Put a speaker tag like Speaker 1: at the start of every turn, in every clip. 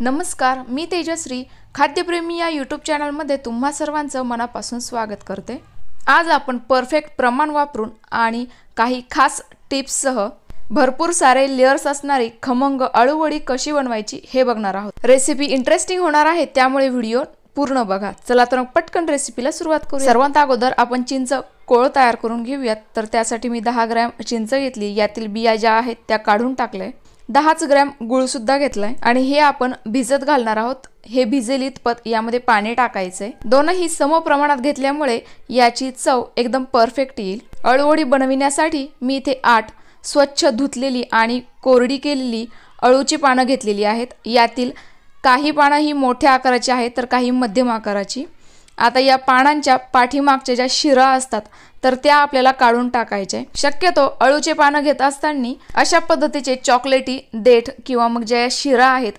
Speaker 1: नमस्कार मी तेजश्री खाद्यप्रेमी या यूट्यूब चॅनलमध्ये तुम्हा सर्वांचं मनापासून स्वागत करते आज आपण परफेक्ट प्रमाण वापरून आणि काही खास टिप्ससह भरपूर सारे लेअर्स असणारी खमंग अळूवडी कशी बनवायची हे बघणार आहोत रेसिपी इंटरेस्टिंग होणार आहे त्यामुळे व्हिडिओ पूर्ण बघा चला तर मग पटकन रेसिपीला सुरुवात करू सर्वांत अगोदर आपण चिंच कोळ तयार करून घेऊयात तर त्यासाठी मी दहा ग्रॅम चिंच घेतली यातील बिया ज्या आहेत त्या काढून टाकल्या दहाच ग्रॅम गुळसुद्धा घेतलाय आणि हे आपण भिजत घालणार आहोत हे भिजेल इतपत यामध्ये पाणी टाकायचंय दोनही सम प्रमाणात घेतल्यामुळे याची चव एकदम परफेक्ट येईल अळूवडी बनविण्यासाठी मी इथे आठ स्वच्छ धुतलेली आणि कोरडी केलेली अळूची पानं घेतलेली आहेत यातील काही पानं ही मोठ्या आकाराची आहेत तर काही मध्यम आकाराची आता या पानांच्या पाठीमागच्या ज्या शिरा असतात तर त्या आपल्याला काढून टाकायचे शक्यतो अळूचे पानं घेत असताना अशा पद्धतीचे चॉकलेटी देठ किंवा मग ज्या शिरा आहेत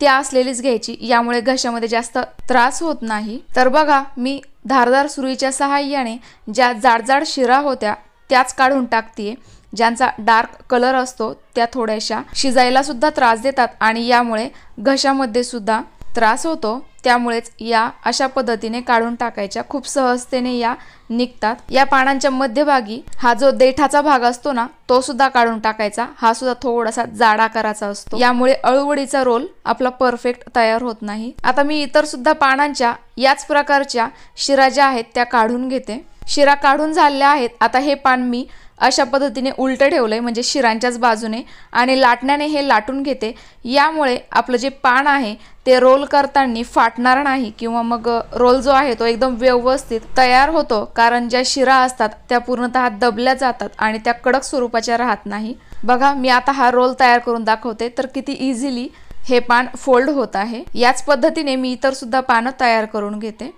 Speaker 1: त्या असलेलीच घ्यायची यामुळे घशामध्ये जास्त त्रास होत नाही तर बघा मी धारदार सुरीच्या सहाय्याने ज्या जाडजाड शिरा होत्या त्याच काढून टाकतीये ज्यांचा डार्क कलर असतो त्या थोड्याशा शिजायला सुद्धा त्रास देतात आणि यामुळे घशामध्ये सुद्धा त्रास होतो त्यामुळेच या अशा पद्धतीने काढून टाकायच्या खूप सहजतेने या निघतात या पानांच्या मध्यभागी हा जो देठाचा भाग असतो ना तो सुद्धा काढून टाकायचा हा सुद्धा थोडासा जाडा करायचा असतो यामुळे अळूवडीचा रोल आपला परफेक्ट तयार होत नाही आता मी इतर सुद्धा पानांच्या याच प्रकारच्या शिरा ज्या आहेत त्या काढून घेते शिरा काढून झाल्या आहेत आता हे पान मी अशा पद्धतीने उलटं ठेवलं आहे म्हणजे शिरांच्याच बाजूने आणि लाटण्याने हे लाटून घेते यामुळे आपलं जे पान आहे ते रोल करताना फाटणार नाही किंवा मग रोल जो आहे तो एकदम व्यवस्थित तयार होतो कारण ज्या शिरा असतात त्या पूर्णतः दबल्या जातात आणि त्या कडक स्वरूपाच्या राहत नाही बघा मी आता हा रोल तयार करून दाखवते तर किती इझिली हे पान फोल्ड होत आहे याच पद्धतीने मी इतर सुद्धा पानं तयार करून घेते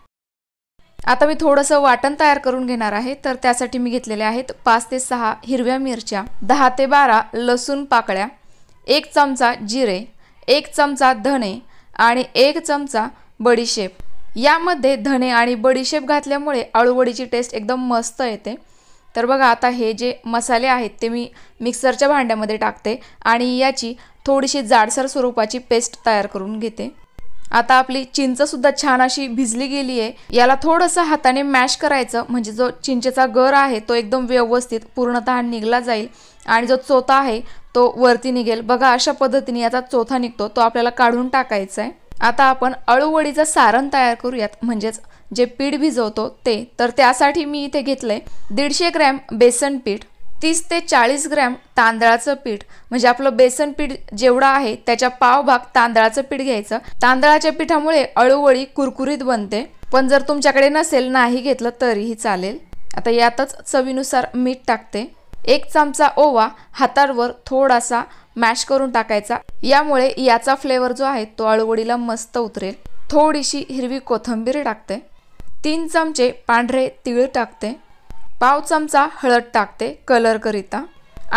Speaker 1: आता मी थोडंसं वाटण तयार करून घेणार आहे तर त्यासाठी मी घेतलेले आहेत पाच ते सहा हिरव्या मिरच्या दहा ते बारा लसूण पाकळ्या एक चमचा जिरे एक चमचा धणे आणि एक चमचा बडीशेप यामध्ये धणे आणि बडीशेप घातल्यामुळे आळूवडीची टेस्ट एकदम मस्त येते तर बघा आता हे जे मसाले आहेत ते मी मिक्सरच्या भांड्यामध्ये टाकते आणि याची थोडीशी जाडसर स्वरूपाची पेस्ट तयार करून घेते आता आपली चिंच सुद्धा छान अशी भिजली गेली आहे याला थोडंसं हाताने मॅश करायचं म्हणजे जो चिंचेचा गर आहे तो एकदम व्यवस्थित पूर्णतः निघला जाईल आणि जो चोथा आहे तो वरती निघेल बघा अशा पद्धतीने याचा चोथा निघतो तो आपल्याला काढून टाकायचा आहे आता आपण अळूवडीचं सारण तयार करूयात म्हणजेच जे पीठ भिजवतो ते तर त्यासाठी मी इथे घेतलंय दीडशे ग्रॅम बेसन पीठ तीस ते चाळीस ग्रॅम तांदळाचं पीठ म्हणजे आपलं बेसन पीठ जेवढं आहे त्याच्या पाव भाग तांदळाचं पीठ घ्यायचं तांदळाच्या पिठामुळे अळूवळी कुरकुरीत बनते पण जर तुमच्याकडे नसेल नाही घेतलं तरीही चालेल आता यातच चवीनुसार मीठ टाकते एक चमचा ओवा हातावर थोडासा मॅश करून टाकायचा यामुळे याचा फ्लेवर जो आहे तो अळूवडीला मस्त उतरेल थोडीशी हिरवी कोथिंबीर टाकते तीन चमचे पांढरे तीळ टाकते पाव चमचा हळद टाकते कलरकरिता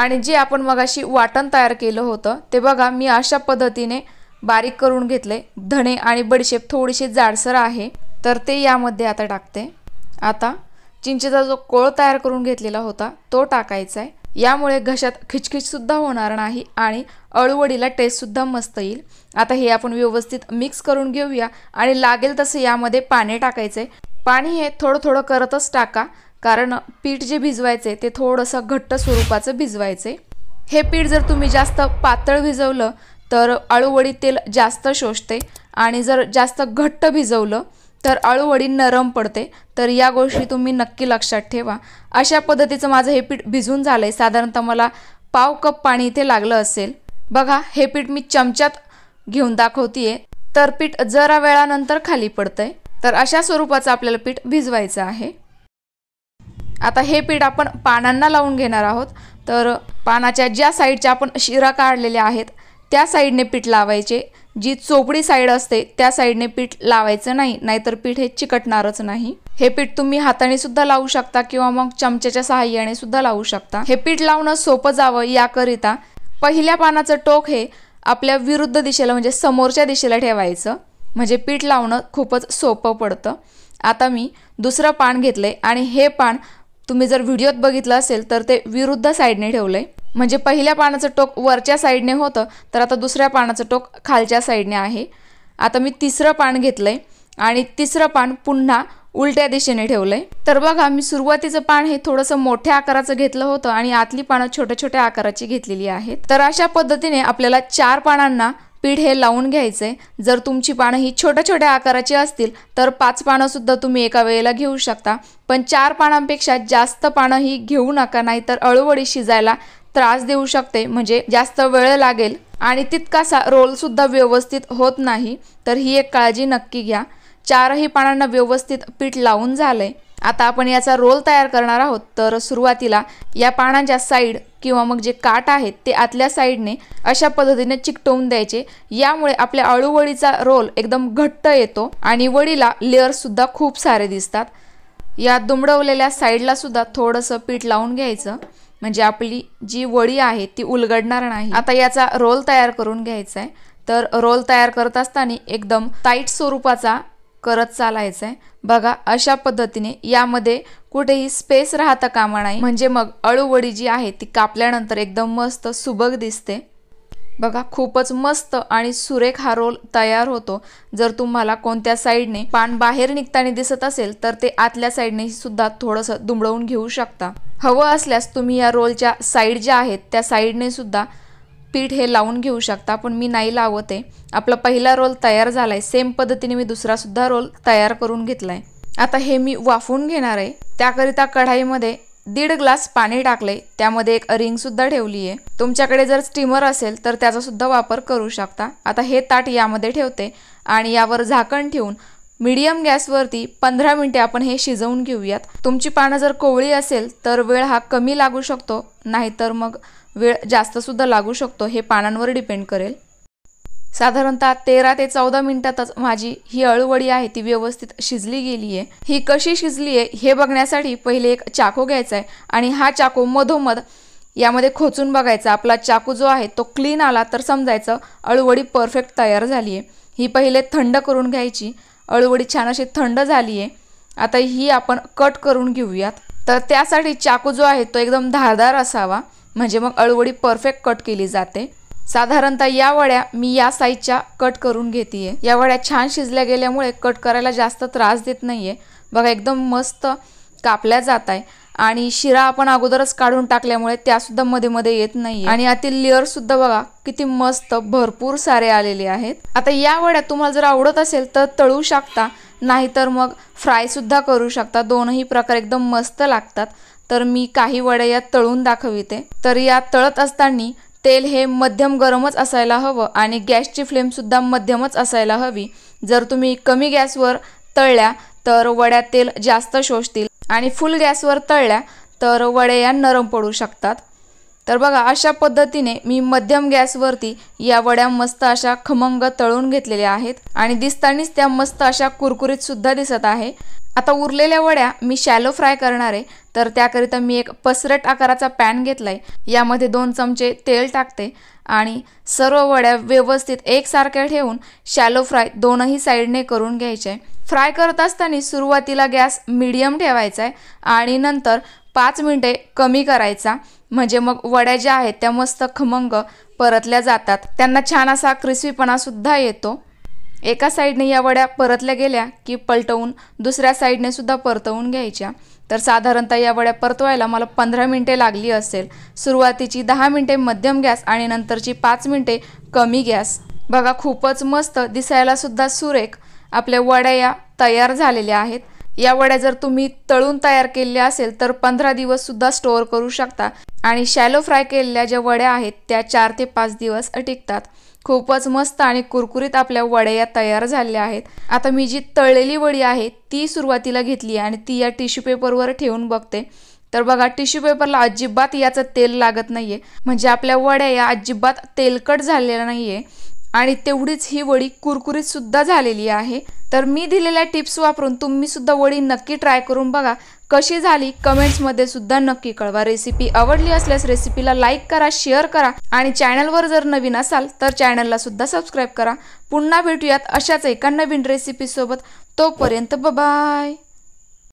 Speaker 1: आणि जे आपण मगाशी वाटण तयार केलं होतं ते बघा मी अशा पद्धतीने बारीक करून घेतले धणे आणि बडीशेप थोडीशी जाडसर आहे तर ते यामध्ये आता टाकते आता चिंचेचा जो कोळ तयार करून घेतलेला होता तो टाकायचा आहे यामुळे घशात खिचखिचसुद्धा होणार नाही आणि अळूवडीला टेस्टसुद्धा मस्त येईल आता हे आपण व्यवस्थित मिक्स करून घेऊया आणि लागेल तसं यामध्ये पाणी टाकायचं पाणी हे थोडं थोडं करतच टाका कारण पीठ जे भिजवायचे ते थोडंसं घट्ट स्वरूपाचं भिजवायचे हे पीठ जर तुम्ही जास्त पातळ भिजवलं तर अळूवडी तेल जास्त शोषते आणि जर जास्त घट्ट भिजवलं तर अळूवडी नरम पडते तर या गोष्टी तुम्ही नक्की लक्षात ठेवा अशा पद्धतीचं माझं हे पीठ भिजून झालं आहे साधारणतः मला पाव कप पाणी इथे लागलं असेल बघा हे पीठ मी चमच्यात घेऊन दाखवतीये तर पीठ जरा वेळानंतर खाली पडतंय तर अशा स्वरूपाचं आपल्याला पीठ भिजवायचं आहे आता हे पीठ आपण पानांना लावून घेणार आहोत तर पानाच्या ज्या साईडच्या आपण शिरा काढलेल्या आहेत त्या साईडने पीठ लावायचे जी चोपडी साईड असते त्या साईडने पीठ लावायचं नाही नाहीतर पीठ हे चिकटणारच नाही हे पीठ तुम्ही हाताने सुद्धा लावू शकता किंवा मग चमच्याच्या सहाय्याने सुद्धा लावू शकता हे पीठ लावणं सोपं जावं याकरिता पहिल्या पानाचं टोक हे आपल्या विरुद्ध दिशेला म्हणजे समोरच्या दिशेला ठेवायचं म्हणजे पीठ लावणं खूपच सोपं पडतं आता मी दुसरं पान घेतले आणि हे पान तुम्ही जर व्हिडिओत बघितलं असेल तर ते विरुद्ध साईडने ठेवलं आहे म्हणजे पहिल्या पानाचं टोक वरच्या साईडने होतं तर आता दुसऱ्या पानाचं टोक खालच्या साईडने आहे आता मी तिसरं पान घेतलं आहे आणि तिसरं पान पुन्हा उलट्या दिशेने ठेवलं आहे तर बघा मी सुरुवातीचं पान हे थोडंसं मोठ्या आकाराचं घेतलं होतं आणि आतली पानं छोट्या छोट्या आकाराची घेतलेली आहेत तर अशा पद्धतीने आपल्याला चार पानांना पीठ हे लावून घ्यायचे जर तुमची पानं ही छोट्या छोट्या आकाराची असतील तर पाच पानंसुद्धा तुम्ही एका वेळेला घेऊ शकता पण चार पानांपेक्षा जास्त पानं ही घेऊ नका नाही तर अळूवळी शिजायला त्रास देऊ शकते म्हणजे जास्त वेळ लागेल आणि तितकासा रोलसुद्धा व्यवस्थित होत नाही तर ही एक काळजी नक्की घ्या चारही पानांना व्यवस्थित पीठ लावून झालंय आता आपण याचा रोल तयार करणार आहोत तर सुरुवातीला या पानांच्या साईड किंवा मग जे काट आहेत ते आतल्या साईडने अशा पद्धतीने चिकटवून द्यायचे यामुळे आपल्या अळूवळीचा रोल एकदम घट्ट येतो आणि वडीला लेअर्ससुद्धा खूप सारे दिसतात या दुमडवलेल्या साईडलासुद्धा सुद्धा थोडंसं पीठ लावून घ्यायचं म्हणजे आपली जी वडी आहे ती उलगडणार नाही आता याचा रोल तयार करून घ्यायचा आहे तर रोल तयार करत असताना एकदम टाईट स्वरूपाचा करत चालायचं आहे बघा अशा पद्धतीने यामध्ये कुठेही स्पेस राहता कामा नाही म्हणजे मग अळूवडी जी आहे ती कापल्यानंतर एकदम मस्त सुबक दिसते बघा खूपच मस्त आणि सुरेख हा रोल तयार होतो जर तुम्हाला कोणत्या साईडने पान बाहेर निघताना दिसत असेल तर ते आतल्या साईडने सुद्धा थोडंसं दुमडवून घेऊ शकता हवं असल्यास तुम्ही या रोलच्या साईड ज्या आहेत त्या साईडने सुद्धा पीठ हे लावून घेऊ शकता पण मी नाही लावते आपला पहिला रोल तयार झाला आहे सेम पद्धतीने मी दुसरासुद्धा रोल तयार करून घेतलाय आता हे मी वाफून घेणार आहे त्याकरिता कढाईमध्ये दीड ग्लास पाणी टाकले त्यामध्ये एक रिंगसुद्धा ठेवली आहे तुमच्याकडे जर स्टीमर असेल तर त्याचासुद्धा वापर करू शकता आता हे ताट यामध्ये ठेवते आणि यावर झाकण ठेवून मीडियम गॅसवरती पंधरा मिनटे आपण हे शिजवून घेऊयात तुमची पानं जर कोवळी असेल तर वेळ हा कमी लागू शकतो नाहीतर मग वेळ जास्तसुद्धा लागू शकतो हे पानांवर डिपेंड करेल साधारणतः तेरा ते चौदा मिनिटातच माझी ही अळूवडी आहे ती व्यवस्थित शिजली गेली आहे ही कशी शिजली आहे हे बघण्यासाठी पहिले एक चाकू घ्यायचा आहे आणि हा चाकू मधोमध यामध्ये खोचून बघायचा आपला चाकू जो आहे तो क्लीन आला तर समजायचं अळूवडी परफेक्ट तयार झाली आहे ही पहिले थंड करून घ्यायची अळूवडी छान अशी थंड झाली आहे आता ही आपण कट करून घेऊयात तर त्यासाठी चाकू जो आहे तो एकदम धारदार असावा म्हणजे मग अळवडी परफेक्ट कट केली जाते साधारणतः या वड्या मी या साईजच्या कट करून घेते या वड्या छान शिजल्या गेल्यामुळे कट करायला जास्त त्रास देत नाहीये बघा एकदम मस्त कापल्या जात आहे आणि शिरा आपण अगोदरच काढून टाकल्यामुळे त्यासुद्धा मध्ये मध्ये येत नाही आणि आतील सुद्धा बघा किती मस्त भरपूर सारे आलेले आहेत आता या वड्या तुम्हाला जर आवडत असेल तर तळू शकता नाहीतर मग सुद्धा करू शकता दोनही प्रकार एकदम मस्त लागतात तर मी काही वड्या यात तळून दाखविते तर या तळत असताना तेल हे मध्यम गरमच असायला हवं आणि गॅसची फ्लेमसुद्धा मध्यमच असायला हवी जर तुम्ही कमी गॅसवर तळल्या तर वड्या तेल जास्त शोषतील आणि फुल गॅसवर तळल्या तर वड्या नरम पडू शकतात तर बघा अशा पद्धतीने मी मध्यम गॅसवरती या वड्या मस्त अशा खमंग तळून घेतलेल्या आहेत आणि दिसतानीच त्या मस्त अशा कुरकुरीत सुद्धा दिसत आहे आता उरलेल्या वड्या मी शॅलो फ्राय करणार आहे तर त्याकरिता मी एक पसरट आकाराचा पॅन घेतला यामध्ये दोन चमचे तेल टाकते आणि सर्व वड्या व्यवस्थित एकसारख्या ठेवून शॅलो फ्राय दोनही साईडने करून घ्यायचे आहे फ्राय करत असताना सुरुवातीला गॅस मिडियम ठेवायचा आहे आणि नंतर पाच मिनटे कमी करायचा म्हणजे मग वड्या ज्या आहेत त्या मस्त खमंग परतल्या जातात त्यांना छान असा क्रिस्पीपणासुद्धा येतो एका साईडने या वड्या परतल्या गेल्या की पलटवून दुसऱ्या साईडने सुद्धा परतवून घ्यायच्या तर साधारणतः या वड्या परतवायला मला पंधरा मिनटे लागली असेल सुरुवातीची दहा मिनटे मध्यम गॅस आणि नंतरची पाच मिनटे कमी गॅस बघा खूपच मस्त दिसायला सुद्धा सुरेख आपल्या वड्या या तयार झालेल्या आहेत या वड्या जर तुम्ही तळून तयार केलेल्या असेल तर पंधरा दिवस सुद्धा स्टोअर करू शकता आणि शॅलो फ्राय केलेल्या ज्या वड्या आहेत त्या चार ते पाच दिवस टिकतात खूपच मस्त आणि कुरकुरीत आपल्या वड्या या तयार झाल्या आहेत आता मी जी तळलेली वडी आहे ती सुरुवातीला घेतली आणि ती या टिश्यू पेपरवर ठेवून बघते तर बघा टिश्यू पेपरला अजिबात याचं तेल लागत नाहीये म्हणजे आपल्या वड्या या अजिबात तेलकट झालेल्या नाहीये आणि तेवढीच ही वडी कुरकुरीतसुद्धा झालेली आहे तर मी दिलेल्या टिप्स वापरून तुम्हीसुद्धा वडी नक्की ट्राय करून बघा कशी झाली कमेंट्समध्ये सुद्धा नक्की कळवा रेसिपी आवडली असल्यास रेसिपीला लाईक करा शेअर करा आणि चॅनलवर जर नवीन असाल तर चॅनलला सुद्धा सबस्क्राईब करा पुन्हा भेटूयात अशाच एका नवीन रेसिपीसोबत तोपर्यंत बाय